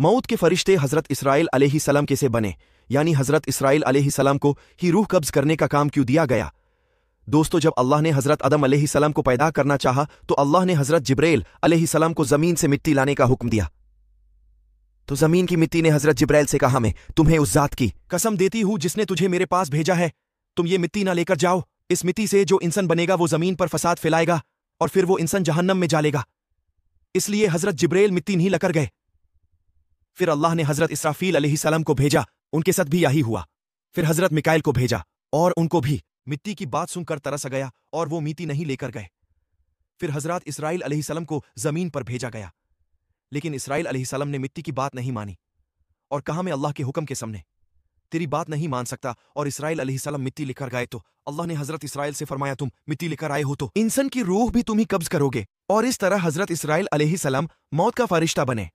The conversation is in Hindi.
मौत के फरिश्ते हज़रत इसराइल अलैहिस्सलाम के से बने यानी हज़रत इसराइल अलैहिस्सलाम को ही रूह कब्ज करने का काम क्यों दिया गया दोस्तों जब अल्लाह ने हज़रत अदम अलैहिस्सलाम को पैदा करना चाहा तो अल्लाह ने हज़रत जब्रेल अलैहिस्सलाम को ज़मीन से मिट्टी लाने का हुक्म दिया तो ज़मीन की मिट्टी ने हज़रत जब्रैल से कहा मैं तुम्हें उस जात की कसम देती हूँ जिसने तुझे मेरे पास भेजा है तुम ये मिट्टी ना लेकर जाओ इस मिट्टी से जो इंसान बनेगा वो ज़मीन पर फसाद फैलाएगा और फिर वो इंसान जहन्नम में जालेगा इसलिए हज़रत जब्रैल मिट्टी नहीं लकर गए फिर अल्लाह ने हजरत इसराफील अलीसलम को भेजा उनके साथ भी यही हुआ फिर हजरत मिकाइल को भेजा और उनको भी मिट्टी की बात सुनकर तरस गया और वो मीति नहीं लेकर गए फिर हजरत इसराइल अलीसलम को जमीन पर भेजा गया लेकिन इसराइल अलीसलम ने मिट्टी की बात नहीं मानी और कहा मैं अल्लाह के हुक्म के सामने तेरी बात नहीं मान सकता और इसराइल अलीसलम मिट्टी लेकर गए तो अल्लाह ने हजरत इसराइल से फरमाया तुम मिट्टी लेकर आए हो तो इंसान की रूह भी तुम ही कब्ज करोगे और इस तरह हजरत इसराइल अलीसलम मौत का फरिश्ता बने